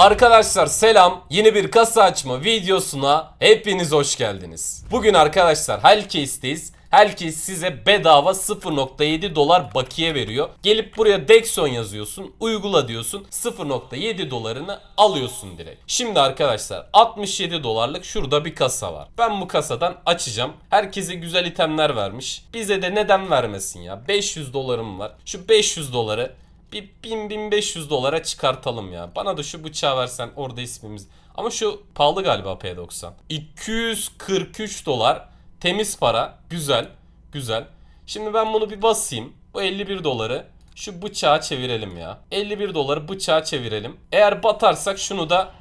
Arkadaşlar selam yeni bir kasa açma videosuna hepiniz hoş geldiniz. Bugün arkadaşlar Hellcase'deyiz. Herkes size bedava 0.7 dolar bakiye veriyor. Gelip buraya Dexon yazıyorsun. Uygula diyorsun. 0.7 dolarını alıyorsun direkt. Şimdi arkadaşlar 67 dolarlık şurada bir kasa var. Ben bu kasadan açacağım. Herkese güzel itemler vermiş. Bize de neden vermesin ya? 500 dolarım var. Şu 500 doları bir 1000-1500 dolara çıkartalım ya. Bana da şu bıçağı versen orada ismimiz. Ama şu pahalı galiba P90. 243 dolar temiz para. Güzel. Güzel. Şimdi ben bunu bir basayım. Bu 51 doları şu bıçağa çevirelim ya. 51 doları bıçağa çevirelim. Eğer batarsak şunu da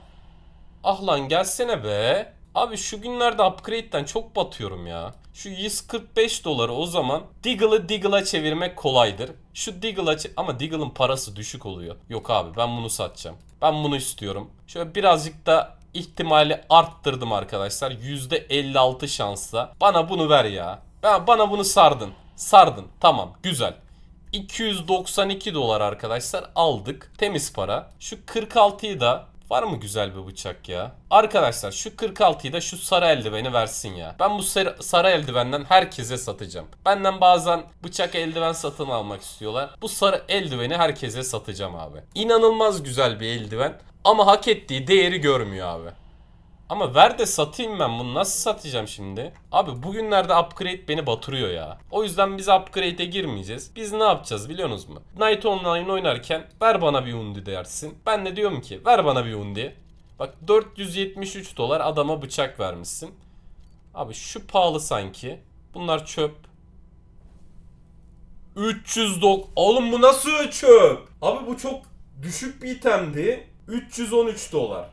Ah lan gelsene be. Abi şu günlerde upgrade'den çok batıyorum ya. Şu 145 doları o zaman Diggle'ı Diggle'a çevirmek kolaydır. Şu Diggle'a ama Diggle'ın parası düşük oluyor. Yok abi ben bunu satacağım. Ben bunu istiyorum. Şöyle birazcık da ihtimali arttırdım arkadaşlar. %56 şansla. Bana bunu ver ya. Ben, bana bunu sardın. Sardın. Tamam güzel. 292 dolar arkadaşlar aldık. Temiz para. Şu 46'yı da Var mı güzel bir bıçak ya? Arkadaşlar şu 46'yı da şu sarı eldiveni versin ya. Ben bu sarı, sarı eldivenden herkese satacağım. Benden bazen bıçak eldiven satın almak istiyorlar. Bu sarı eldiveni herkese satacağım abi. İnanılmaz güzel bir eldiven ama hak ettiği değeri görmüyor abi. Ama ver de satayım ben bunu. Nasıl satacağım şimdi? Abi bugünlerde upgrade beni batırıyor ya. O yüzden biz upgrade'e girmeyeceğiz. Biz ne yapacağız biliyorsunuz mu? Night Online oynarken ver bana bir undi dersin. Ben de diyorum ki ver bana bir undi. Bak 473 dolar adama bıçak vermişsin. Abi şu pahalı sanki. Bunlar çöp. 309. Oğlum bu nasıl çöp? Abi bu çok düşük bir itemdi. 313 dolar.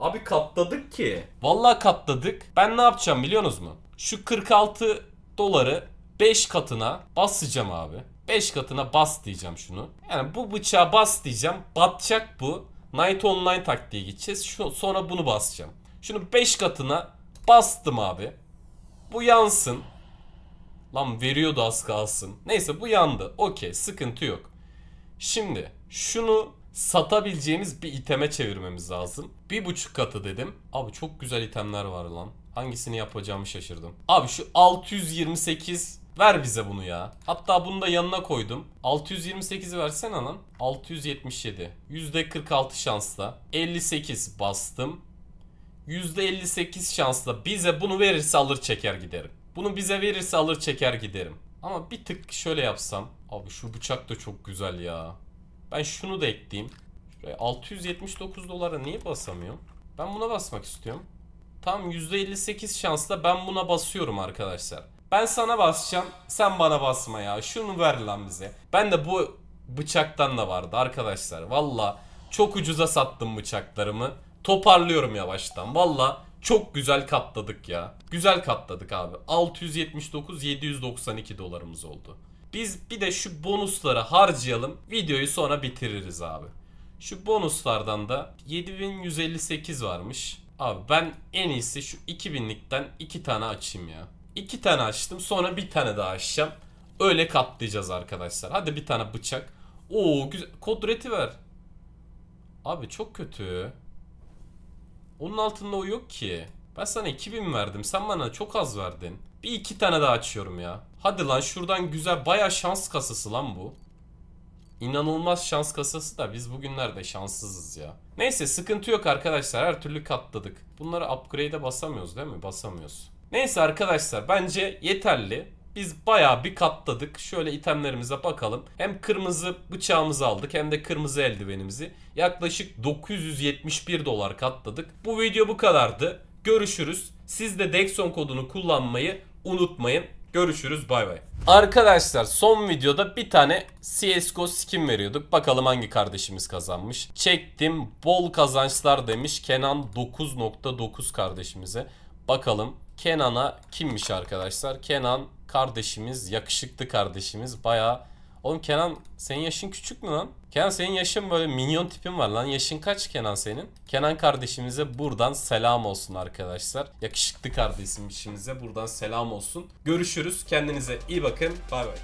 Abi katladık ki. Vallahi katladık. Ben ne yapacağım biliyorsunuz mu? Şu 46 doları 5 katına basacağım abi. 5 katına bas diyeceğim şunu. Yani bu bıçağa bas diyeceğim. Batacak bu. Night online taktiğe gideceğiz. Şu, sonra bunu basacağım. Şunu 5 katına bastım abi. Bu yansın. Lan veriyordu az kalsın. Neyse bu yandı. Okey sıkıntı yok. Şimdi şunu satabileceğimiz bir iteme çevirmemiz lazım. Bir buçuk katı dedim. Abi çok güzel itemler var lan. Hangisini yapacağımı şaşırdım. Abi şu 628 ver bize bunu ya. Hatta bunu da yanına koydum. 628'i versene lan. 677. %46 şansla. 58 bastım. %58 şansla bize bunu verirse alır çeker giderim. Bunu bize verirse alır çeker giderim. Ama bir tık şöyle yapsam. Abi şu bıçak da çok güzel ya. Ben şunu da ekleyeyim. Şuraya 679 dolara niye basamıyorum? Ben buna basmak istiyorum. Tam %58 şansla ben buna basıyorum arkadaşlar. Ben sana basacağım. Sen bana basma ya. Şunu ver lan bize. Ben de bu bıçaktan da vardı arkadaşlar. Valla çok ucuza sattım bıçaklarımı. Toparlıyorum yavaştan. Valla çok güzel katladık ya. Güzel katladık abi. 679 792 dolarımız oldu. Biz bir de şu bonuslara harcayalım. Videoyu sonra bitiririz abi. Şu bonuslardan da 7158 varmış. Abi ben en iyisi şu 2000'likten 2 tane açayım ya. 2 tane açtım sonra bir tane daha açacağım. Öyle katlayacağız arkadaşlar. Hadi bir tane bıçak. Oo güzel. Kodreti ver. Abi çok kötü. Onun altında o yok ki. Ben sana 2000 verdim. Sen bana çok az verdin. Bir iki tane daha açıyorum ya. Hadi lan şuradan güzel baya şans kasası lan bu. İnanılmaz şans kasası da biz bugünlerde şanssızız ya. Neyse sıkıntı yok arkadaşlar her türlü katladık. Bunları upgrade'e basamıyoruz değil mi? Basamıyoruz. Neyse arkadaşlar bence yeterli. Biz baya bir katladık. Şöyle itemlerimize bakalım. Hem kırmızı bıçağımızı aldık hem de kırmızı eldivenimizi. Yaklaşık 971 dolar katladık. Bu video bu kadardı. Görüşürüz. Siz de Dexon kodunu kullanmayı unutmayın. Görüşürüz bay bay. Arkadaşlar son videoda bir tane CSGO skin veriyorduk. Bakalım hangi kardeşimiz kazanmış. Çektim bol kazançlar demiş Kenan 9.9 kardeşimize. Bakalım Kenan'a kimmiş arkadaşlar? Kenan kardeşimiz, yakışıklı kardeşimiz bayağı Oğlum Kenan senin yaşın küçük mü lan? Kenan senin yaşın böyle minyon tipin var lan. Yaşın kaç Kenan senin? Kenan kardeşimize buradan selam olsun arkadaşlar. Yakışıklı kardeşimize buradan selam olsun. Görüşürüz. Kendinize iyi bakın. Bay bay.